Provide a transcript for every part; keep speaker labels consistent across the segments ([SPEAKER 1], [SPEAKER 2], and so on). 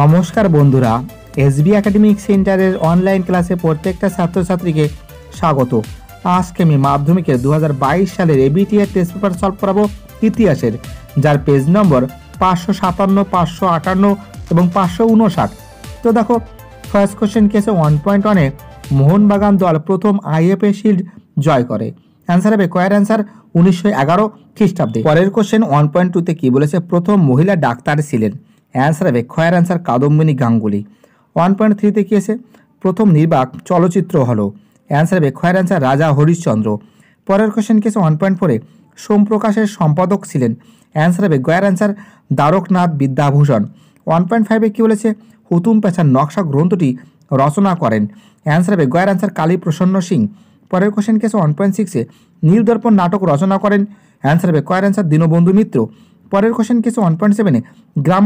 [SPEAKER 1] নমস্কার বন্ধুরা SB academic সেন্টারের অনলাইন ক্লাসে প্রত্যেকটা ছাত্রছাত্রীকে স্বাগত আজকে আমি মাধ্যমিকের দু সালের এবিটিআর টেস্ট পেপার সলভ করাবো ইতিহাসের যার পেজ নম্বর পাঁচশো সাতান্ন পাঁচশো আটান্ন এবং পাঁচশো উনষাট তো দেখো ফার্স্ট কোশ্চেন কেসে ওয়ান পয়েন্ট ওয়ানে মোহনবাগান দল প্রথম আইএফএ শিল্ড জয় করে অ্যান্সার হবে কয়ের অ্যান্সার উনিশশো এগারো খ্রিস্টাব্দে পরের কোশ্চেন ওয়ান পয়েন্ট টুতে কী বলেছে প্রথম মহিলা ডাক্তার ছিলেন অ্যান্সার হবে খয়ের answer Kadambini Ganguly one point থ্রিতে কী আছে প্রথম নির্বাক চলচ্চিত্র হলো অ্যান্সার হবে খয়ের অ্যান্সার রাজা হরিশ্চন্দ্র পরের কোয়েশন কী আছে ওয়ান পয়েন্ট ফোরে সোমপ্রকাশের সম্পাদক ছিলেন অ্যান্সার হবে গয়ের answer Dwarkanath Vidyabhushan one point ফাইভে কী বলেছে হুতুম পেছার নকশা গ্রন্থটি রচনা করেন অ্যান্সার হবে গয়ের অ্যান্সার প্রসন্ন সিং পরের কোশ্চেন কেসে ওয়ান পয়েন্ট সিক্সে নীলদর্পণ নাটক রচনা করেন অ্যান্সার হবে কয়ের অ্যান্সার দীনবন্ধু মিত্র পরের কোশ্চেন কিছু ওয়ান পয়েন্ট সেভেনে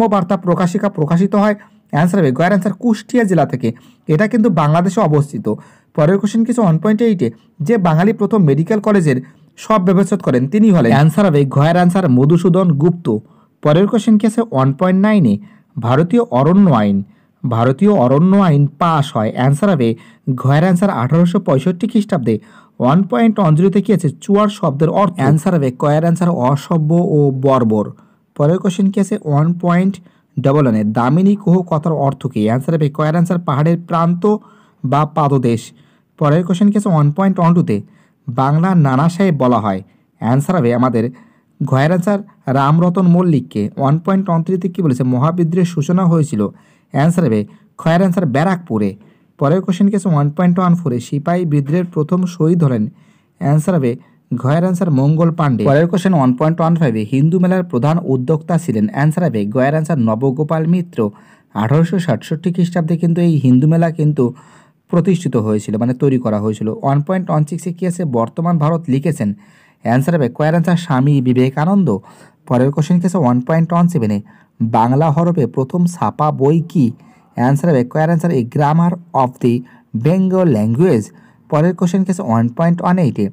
[SPEAKER 1] ও বার্তা প্রকাশিকা প্রকাশিত হয় অ্যান্সার হবে গয়ের অ্যান্সার কুষ্টিয়া জেলা থেকে এটা কিন্তু বাংলাদেশে অবস্থিত পরের কোশ্চেন কিছু ওয়ান পয়েন্ট এইটে যে বাঙালি প্রথম মেডিকেল কলেজের সব ব্যবচ্ছেদ করেন তিনি হলেন অ্যান্সার হবে গয়ের অ্যান্সার মধুসূদন গুপ্ত পরের কোশ্চেন কেসে ওয়ান পয়েন্ট নাইনে ভারতীয় অরণ্য আইন ভারতীয় অরণ্য আইন পাশ হয় অ্যান্সার হবে ঘয়ের অ্যান্সার আঠারোশো পঁয়ষট্টি খ্রিস্টাব্দে ওয়ান পয়েন্ট অঞ্জলিতে থেকে আছে চুয়ার শব্দের অর্থ অ্যান্সার হবে কয়ের অ্যান্সার অসভ্য ও বর্বর পরের কোশ্চেন কি আছে ওয়ান পয়েন্ট ডবল ওয়ানে দামিনী কুহ কথার অর্থ কী অ্যান্সার হবে কয়ের অ্যান্সার পাহাড়ের প্রান্ত বা পাদদেশ পরের কোশ্চেন কি আছে ওয়ান পয়েন্ট ওয়ান টুতে বাংলা নানাশায় বলা হয় অ্যান্সার হবে আমাদের ঘয়ের অ্যান্সার রামরতন মল্লিককে ওয়ান পয়েন্ট ওয়ান থ্রিতে কী বলেছে মহাবিদ্রোহের সূচনা হয়েছিল অ্যান্সার হবে খয়ের অ্যান্সার ব্যারাকপুরে পরের কোশ্চেন কি আছে ওয়ান পয়েন্ট ওয়ান ফোরে সিপাহী বিদ্রোহের প্রথম শহীদ হলেন অ্যান্সার হবে ঘয়ের অ্যান্সার মঙ্গল পাণ্ডে পরের কোশ্চেন ওয়ান পয়েন্ট ওয়ান ফাইভে হিন্দু মেলার প্রধান উদ্যোক্তা ছিলেন অ্যান্সার হবে গয়ের অ্যান্সার নবগোপাল মিত্র আঠারোশো সাতষট্টি খ্রিস্টাব্দে কিন্তু এই হিন্দু মেলা কিন্তু প্রতিষ্ঠিত হয়েছিল মানে তৈরি করা হয়েছিল ওয়ান পয়েন্ট ওয়ান সিক্সে কী আছে বর্তমান ভারত লিখেছেন অ্যান্সার হবে কয়ের অ্যান্সার স্বামী বিবেকানন্দ পরের কোশ্চেন আছে ওয়ান পয়েন্ট ওয়ান সেভেনে বাংলা হরফে প্রথম ছাপা বই কি অ্যান্সার হবে কয়ের answer a grammar of the Bengal language পরের কোশ্চেন আছে ওয়ান পয়েন্ট ওয়ান এইটে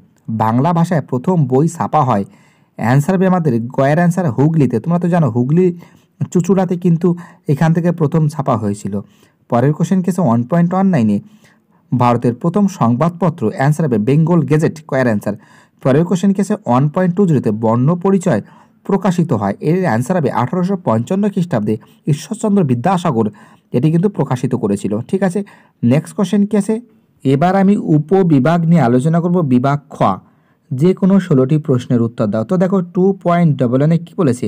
[SPEAKER 1] বাংলা ভাষায় প্রথম বই ছাপা হয় অ্যান্সার হবে আমাদের গয়ের অ্যান্সার হুগলিতে তোমরা তো জানো হুগলি চুচুড়াতে কিন্তু এখান থেকে প্রথম ছাপা হয়েছিল পরের কোশ্চেন কেসে ওয়ান পয়েন্ট ওয়ান নাইনে ভারতের প্রথম সংবাদপত্র অ্যান্সার হবে বেঙ্গল গেজেট কয়ের অ্যান্সার পরের কোশ্চেন কেসে ওয়ান পয়েন্ট টু জিরোতে বর্ণ পরিচয় প্রকাশিত হয় এর অ্যান্সার হবে আঠারোশো পঞ্চান্ন খ্রিস্টাব্দে ঈশ্বরচন্দ্র বিদ্যাসাগর এটি কিন্তু প্রকাশিত করেছিল ঠিক আছে নেক্সট কোশ্চেন কেসে এবার আমি উপবিভাগ নিয়ে আলোচনা করব বিভাগ খ যে কোনো ষোলোটি প্রশ্নের উত্তর দাও তো দেখো টু পয়েন্ট ডবল ওয়ানে কী বলেছে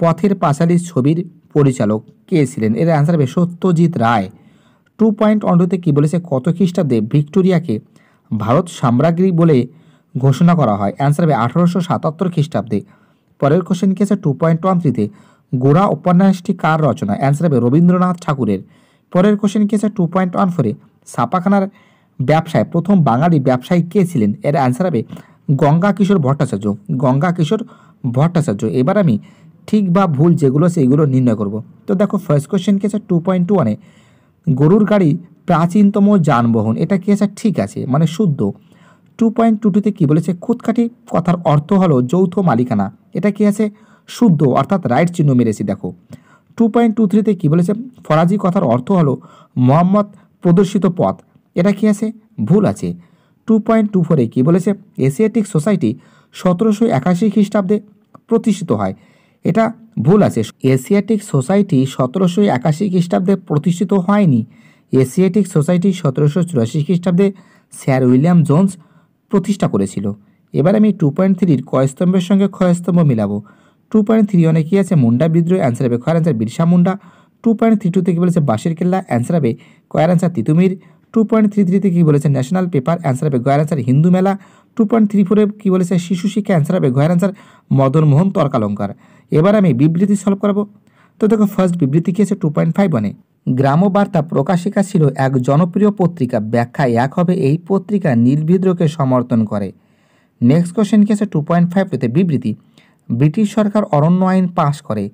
[SPEAKER 1] পথের পাঁচালী ছবির পরিচালক কে ছিলেন এর অ্যান্সার হবে সত্যজিৎ রায় টু পয়েন্ট টুতে কী বলেছে কত খ্রিস্টাব্দে ভিক্টোরিয়াকে ভারত সাম্রাজ্ঞী বলে ঘোষণা করা হয় অ্যান্সার হবে আঠারোশো সাতাত্তর খ্রিস্টাব্দে পরের কোশ্চেন কী আছে টু পয়েন্ট ওয়ান থ্রিতে গোড়া উপন্যাসটি কার রচনা অ্যান্সার হবে রবীন্দ্রনাথ ঠাকুরের পরের কোশ্চেন কী আছে টু পয়েন্ট ওয়ান ফোরে ছাপাখানার ব্যবসায় প্রথম বাঙালি ব্যবসায়ী কে ছিলেন এর অ্যান্সার হবে গঙ্গা কিশোর ভট্টাচার্য গঙ্গা কিশোর ভট্টাচার্য এবার আমি ঠিক বা ভুল যেগুলো সেইগুলো নির্ণয় করব তো দেখো ফার্স্ট কোয়েশ্চেন কি আছে টু পয়েন্ট টু ওয়ানে গরুর গাড়ি প্রাচীনতম যানবাহন এটা কি আছে ঠিক আছে মানে শুদ্ধ টু পয়েন্ট টু টুতে কী বলেছে খুদকাটি কথার অর্থ হলো যৌথ মালিকানা এটা কি আছে শুদ্ধ অর্থাৎ রাইট চিহ্ন মেরেছি দেখো টু পয়েন্ট টু থ্রিতে কী বলেছে ফরাজি কথার অর্থ হলো মোহাম্মদ প্রদর্শিত পথ এটা কি আছে ভুল আছে টু পয়েন্ট টু ফোরে কী বলেছে এশিয়াটিক সোসাইটি সতেরোশো একাশি খ্রিস্টাব্দে প্রতিষ্ঠিত হয় এটা ভুল আছে এশিয়াটিক সোসাইটি সতেরোশো একাশি খ্রিস্টাব্দে প্রতিষ্ঠিত হয়নি এশিয়াটিক সোসাইটি সতেরোশো চুরাশি খ্রিস্টাব্দে স্যার উইলিয়াম জোন্স প্রতিষ্ঠা করেছিল এবার আমি টু পয়েন্ট থ্রির কয়স্তম্ভের সঙ্গে ক্ষয়স্তম্ভ মিলাবো টু পয়েন্ট থ্রি অনেক কী আছে মুন্ডা বিদ্রোহ অ্যান্সার হবে খয়ের answer Birsa Munda two point three two থেকে বলেছে বাসির কেল্লা অ্যান্সার হবে কয়ের answer Titumir two point three থ্রিতে কী বলেছে ন্যাশনাল পেপার অ্যান্সার হবে গয়ার অ্যান্সার হিন্দু মেলা টু পয়েন্ট থ্রি ফোরে কী বলেছে শিশু শিক্ষা অ্যান্সার হবে গয়ার অ্যান্সার মদনমোহন তর্কালঙ্কার এবার আমি বিবৃতি সলভ করব তো দেখো ফার্স্ট বিবৃতি কী আছে টু পয়েন্ট ফাইভ ওয়ানে গ্রামবার্তা প্রকাশিকা ছিল এক জনপ্রিয় পত্রিকা ব্যাখ্যা এক হবে এই পত্রিকা নির্বিদ্রোহকে সমর্থন করে নেক্সট কোয়েশন কী আছে টু পয়েন্ট ফাইভ টুতে বিবৃতি ব্রিটিশ সরকার অরণ্য আইন পাশ করে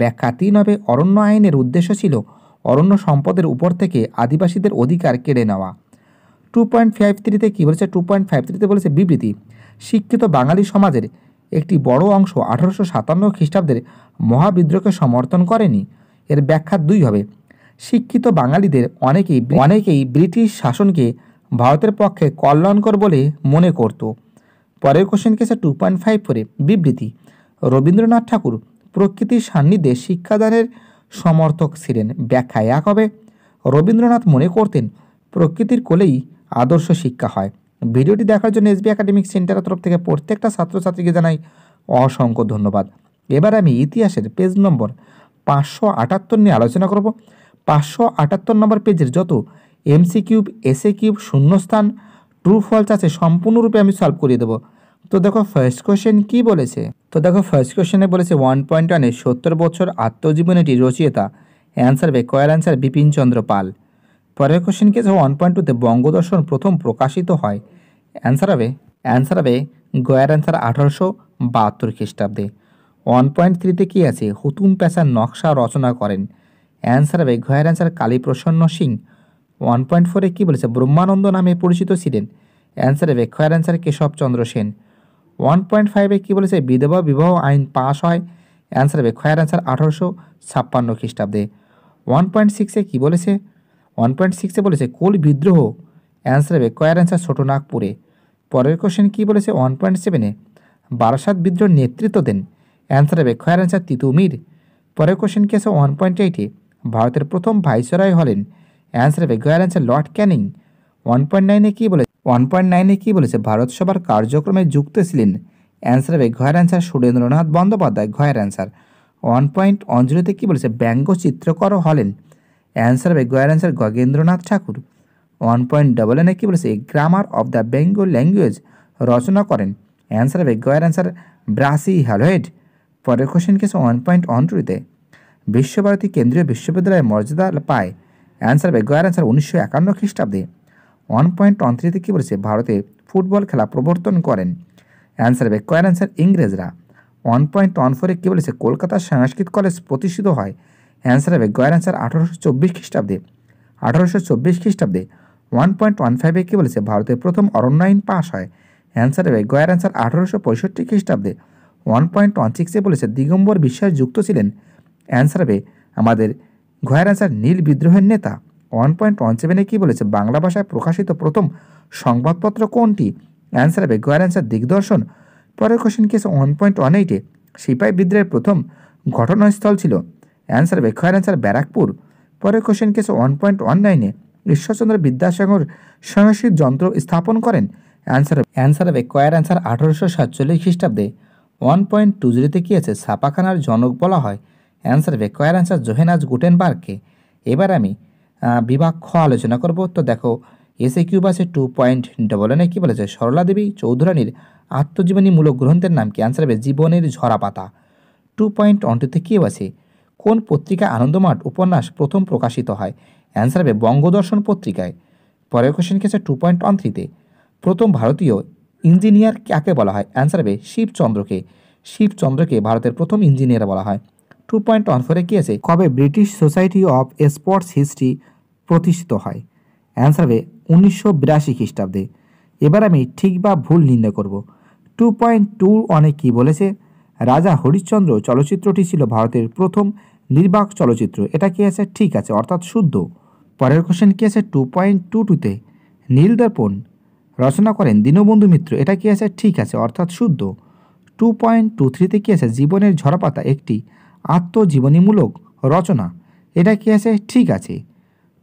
[SPEAKER 1] ব্যাখ্যা তিন হবে অরণ্য আইনের উদ্দেশ্য ছিল অরণ্য সম্পদের উপর থেকে আদিবাসীদের অধিকার কেড়ে নেওয়া টু পয়েন্ট ফাইভ থ্রিতে কী বলেছে টু পয়েন্ট ফাইভ থ্রিতে বলেছে বিবৃতি শিক্ষিত বাঙালি সমাজের একটি বড় অংশ আঠারোশো সাতান্ন খ্রিস্টাব্দের মহাবিদ্রোহকে সমর্থন করেনি এর ব্যাখ্যা দুই হবে শিক্ষিত বাঙালিদের অনেকেই অনেকেই ব্রিটিশ শাসনকে ভারতের পক্ষে কল্যাণকর বলে মনে করত পরের কোশ্চেন কেছে টু পয়েন্ট ফাইভ ফোরে বিবৃতি রবীন্দ্রনাথ ঠাকুর প্রকৃতির সান্নিধ্যে শিক্ষাদানের সমর্থক ছিলেন ব্যাখ্যায় এক হবে রবীন্দ্রনাথ মনে করতেন প্রকৃতির কোলেই আদর্শ শিক্ষা হয় ভিডিওটি দেখার জন্য এসবি একাডেমিক সেন্টারের তরফ থেকে প্রত্যেকটা ছাত্রছাত্রীকে জানাই অসংখ্য ধন্যবাদ এবার আমি ইতিহাসের পেজ নম্বর পাঁচশো আটাত্তর নিয়ে আলোচনা করব পাঁচশো আটাত্তর নম্বর পেজের যত এমসি কিউব এসএ কিউব শূন্যস্থান ট্রু ফলস আছে সম্পূর্ণরূপে আমি সলভ করিয়ে দেবো তো দেখো ফার্স্ট কোয়েশ্চেন কী বলেছে তো দেখো ফার্স্ট কোয়েশনে বলেছে ওয়ান পয়েন্ট ওয়ানে সত্তর বছর আত্মজীবনীটি রচিয়েতা অ্যান্সার হবে কয়াল অ্যান্সার চন্দ্র পাল পরের কোয়েশন কি ওয়ান পয়েন্ট টুতে বঙ্গদর্শন প্রথম প্রকাশিত হয় অ্যান্সার হবে অ্যান্সার হবে গয়ার অ্যান্সার আঠারোশো বাহাত্তর খ্রিস্টাব্দে ওয়ান পয়েন্ট থ্রিতে কী আছে হুতুম প্যাসার নকশা রচনা করেন অ্যান্সার হবে গয়ার answer Kaliprasanna Singh one point ফোরে কী বলেছে ব্রহ্মানন্দ নামে পরিচিত ছিলেন অ্যান্সার হবে ঘয়ের answer Keshab Chandra Sen one point ফাইভে কী বলেছে বিধবা বিবাহ আইন পাশ হয় অ্যান্সার হবে খয়ের অ্যান্সার আঠারোশো ছাপ্পান্ন খ্রিস্টাব্দে ওয়ান পয়েন্ট সিক্সে কী বলেছে ওয়ান পয়েন্ট সিক্সে বলেছে কোল বিদ্রোহ অ্যান্সার হবে কয়ের অ্যান্সার নাগপুরে পরের কোশ্চেন কী বলেছে ওয়ান পয়েন্ট সেভেনে বারাসাত বিদ্রোহ নেতৃত্ব দেন অ্যান্সার হবে খয়ের অ্যান্সার তিতুমির পরের কোশ্চেন কী আছে ওয়ান পয়েন্ট এইটে ভারতের প্রথম ভাইসরয় হলেন অ্যান্সার হবে গয়ার answer lord Canning one point নাইনে কী বলেছে ওয়ান পয়েন্ট নাইনে কী বলেছে ভারত সভার কার্যক্রমে যুক্ত ছিলেন অ্যান্সার হবে ঘয়ের অ্যান্সার সুরেন্দ্রনাথ বন্দ্যোপাধ্যায় ঘয়ের অ্যান্সার ওয়ান পয়েন্ট অঞ্জলিতে কী বলেছে ব্যঙ্গ চিত্রকর হলেন অ্যান্সার হবে ঘয়ের answer Gaganendranath Tagore one point double এনে কী বলেছে grammar of the Bengal language রচনা করেন অ্যান্সার হবে গয়ের অ্যান্সার ব্রাসি হ্যালোয়েড পরের কোশ্চেন কেছে ওয়ান পয়েন্ট অন্টুরিতে বিশ্বভারতী কেন্দ্রীয় বিশ্ববিদ্যালয়ের মর্যাদা পায় অ্যান্সার হবে গয়ের অ্যান্সার উনিশশো একান্ন খ্রিস্টাব্দে ওয়ান পয়েন্ট ওয়ান থ্রিতে কী বলেছে ভারতে ফুটবল খেলা প্রবর্তন করেন অ্যান্সার হবে কয়ের অ্যান্সার ইংরেজরা ওয়ান পয়েন্ট ওয়ান ফোরে কী বলেছে কলকাতার সংস্কৃত কলেজ প্রতিষ্ঠিত হয় অ্যান্সার হবে গয়ের অ্যান্সার আঠারোশো চব্বিশ খ্রিস্টাব্দে আঠারোশো চব্বিশ খ্রিস্টাব্দে ওয়ান পয়েন্ট ওয়ান ফাইভে কী বলেছে ভারতের প্রথম অরণ্য আইন পাশ হয় অ্যান্সার হবে গয়ের অ্যান্সার আঠারোশো পঁয়ষট্টি খ্রিস্টাব্দে ওয়ান পয়েন্ট ওয়ান সিক্সে বলেছে দিগম্বর বিশ্বাস যুক্ত ছিলেন অ্যান্সার হবে আমাদের ঘয়ের অ্যান্সার নীল বিদ্রোহের নেতা ওয়ান পয়েন্ট ওয়ান সেভেনে কী বলেছে বাংলা ভাষায় প্রকাশিত প্রথম সংবাদপত্র কোনটি অ্যান্সার হবে গোয়ার অ্যান্সার দিগদর্শন পরের কোশ্চেন কি আছে ওয়ান পয়েন্ট ওয়ান এইটে সিপাহী বিদ্রোহের প্রথম ঘটনাস্থল ছিল অ্যান্সার হবে খয়ের অ্যান্সার ব্যারাকপুর পরের কোশ্চেন কি আছে ওয়ান পয়েন্ট ওয়ান নাইনে ঈশ্বরচন্দ্র বিদ্যাসাগর সংস্কৃত যন্ত্র স্থাপন করেন অ্যান্সার অ্যান্সার হবে কয়ের অ্যান্সার আঠারোশো সাতচল্লিশ খ্রিস্টাব্দে ওয়ান পয়েন্ট টু জিরোতে কী আছে ছাপাখানার জনক বলা হয় অ্যান্সার হবে কয়ের অ্যান্সার জোহেনাজ গুটেনবার্গকে এবার আমি বিভাগ খ আলোচনা করব তো দেখো এসে কিউব আছে টু পয়েন্ট ডবল এনে কী বলেছে সরলা দেবী চৌধুরানীর আত্মজীবনীমূলক গ্রন্থের নাম কি অ্যান্সার হবে জীবনের ঝরা পাতা টু পয়েন্ট ওয়ান অন্টুতে কেউ আছে কোন পত্রিকা আনন্দমাঠ উপন্যাস প্রথম প্রকাশিত হয় অ্যান্সার হবে বঙ্গদর্শন পত্রিকায় পরের কোশ্চেন কেছে টু পয়েন্ট ওয়ান থ্রিতে প্রথম ভারতীয় ইঞ্জিনিয়ার কাকে বলা হয় অ্যান্সার হবে শিবচন্দ্রকে শিবচন্দ্রকে ভারতের প্রথম ইঞ্জিনিয়ার বলা হয় টু পয়েন্ট ওয়ান ফোরে কী আছে কবে British society of sports history প্রতিষ্ঠিত হয় অ্যান্সার হবে উনিশশো বিরাশি খ্রিস্টাব্দে এবার আমি ঠিক বা ভুল নির্ণয় করব টু পয়েন্ট টু অনেক কী বলেছে রাজা হরিশ্চন্দ্র চলচ্চিত্রটি ছিল ভারতের প্রথম নির্বাক চলচ্চিত্র এটা কি আছে ঠিক আছে অর্থাৎ শুদ্ধ পরের কোশ্চেন কী আছে টু পয়েন্ট টু টুতে নীলদর্পণ রচনা করেন দীনবন্ধু মিত্র এটা কি আছে ঠিক আছে অর্থাৎ শুদ্ধ টু পয়েন্ট টু থ্রিতে কী আছে জীবনের ঝরাপাতা একটি আত্মজীবনীমূলক রচনা এটা কি আছে ঠিক আছে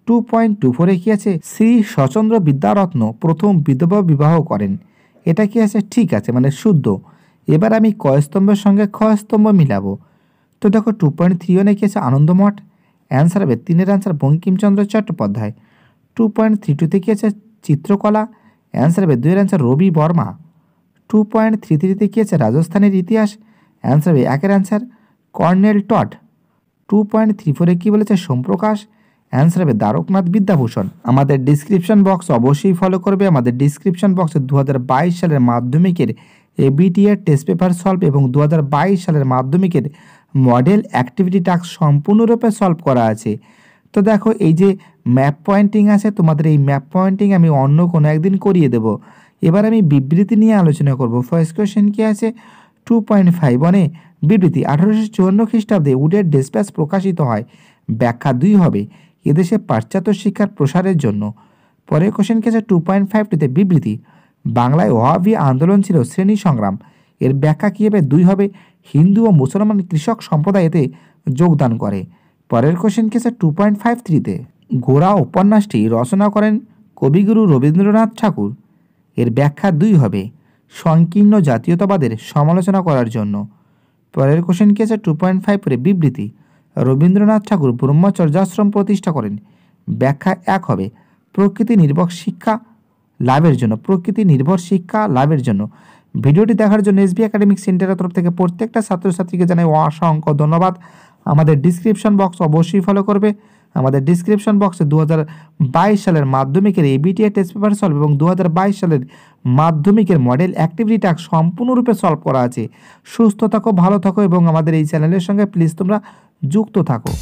[SPEAKER 1] টু পয়েন্ট টু ফোরে কী আছে শ্রী সচন্দ্র বিদ্যারত্ন প্রথম বিধবা বিবাহ করেন এটা কি আছে ঠিক আছে মানে শুদ্ধ এবার আমি কয়স্তম্ভের সঙ্গে ক্ষয়স্তম্ভ মিলাবো তো দেখো টু পয়েন্ট থ্রি ওনে কী আছে আনন্দমঠ অ্যান্সার হবে তিনের answer Bankim Chandra Chattopadhyay two point three টুতে কী আছে চিত্রকলা অ্যান্সার হবে দুইয়ের answer Ravi Varma two point three থ্রিতে কী আছে রাজস্থানের ইতিহাস অ্যান্সার হবে একের answer colonel Tod two point three ফোরে কী বলেছে সোমপ্রকাশ অ্যান্সার হবে দ্বারকনাথ বিদ্যাভূষণ আমাদের ডিসক্রিপশন বক্স অবশ্যই ফলো করবে আমাদের ডিসক্রিপশন বক্সে দু সালের মাধ্যমিকের এবিটিএর টেস্ট পেপার সলভ এবং দু সালের মাধ্যমিকের মডেল অ্যাক্টিভিটি টাস্ক সম্পূর্ণরূপে সলভ করা আছে তো দেখো এই যে ম্যাপ পয়েন্টিং আছে তোমাদের এই ম্যাপ পয়েন্টিং আমি অন্য কোনো একদিন করিয়ে দেব এবার আমি বিবৃতি নিয়ে আলোচনা করব ফার্স্ট কোয়েশ্চেন কী আছে টু পয়েন্ট ফাইভ ওয়ানে বিবৃতি আঠারোশো চুয়ান্ন খ্রিস্টাব্দে উডের ডিসপ্যাচ প্রকাশিত হয় ব্যাখ্যা দুই হবে এদেশে পাশ্চাত্য শিক্ষার প্রসারের জন্য পরের কোশ্চেন কেছে টু পয়েন্ট ফাইভটিতে বিবৃতি বাংলায় ওহাবি আন্দোলন ছিল শ্রেণী সংগ্রাম এর ব্যাখ্যা কী হবে দুই হবে হিন্দু ও মুসলমান কৃষক সম্প্রদায় এতে যোগদান করে পরের কোশ্চেন কেছে টু পয়েন্ট ফাইভ থ্রিতে গোড়া উপন্যাসটি রচনা করেন কবিগুরু রবীন্দ্রনাথ ঠাকুর এর ব্যাখ্যা দুই হবে সংকীর্ণ জাতীয়তাবাদের সমালোচনা করার জন্য পরের কোশ্চেন কি আছে টু পয়েন্ট ফাইভ পরে বিবৃতি রবীন্দ্রনাথ ঠাকুর ব্রহ্মচর্যাশ্রম প্রতিষ্ঠা করেন ব্যাখ্যা এক হবে প্রকৃতি নির্ভর শিক্ষা লাভের জন্য প্রকৃতি নির্ভর শিক্ষা লাভের জন্য ভিডিওটি দেখার জন্য এসবি একাডেমিক সেন্টারের তরফ থেকে প্রত্যেকটা ছাত্রছাত্রীকে জানাই অসংখ্য ধন্যবাদ আমাদের ডিসক্রিপশন বক্স অবশ্যই ফলো করবে আমাদের ডিসক্রিপশন বক্সে দু সালের মাধ্যমিকের এবিটিএ টেস্ট পেপার সলভ এবং দু সালের মাধ্যমিকের মডেল অ্যাক্টিভিটি টাস্ক সম্পূর্ণরূপে সলভ করা আছে সুস্থ থাকো ভালো থাকো এবং আমাদের এই চ্যানেলের সঙ্গে প্লিজ তোমরা যুক্ত থাকো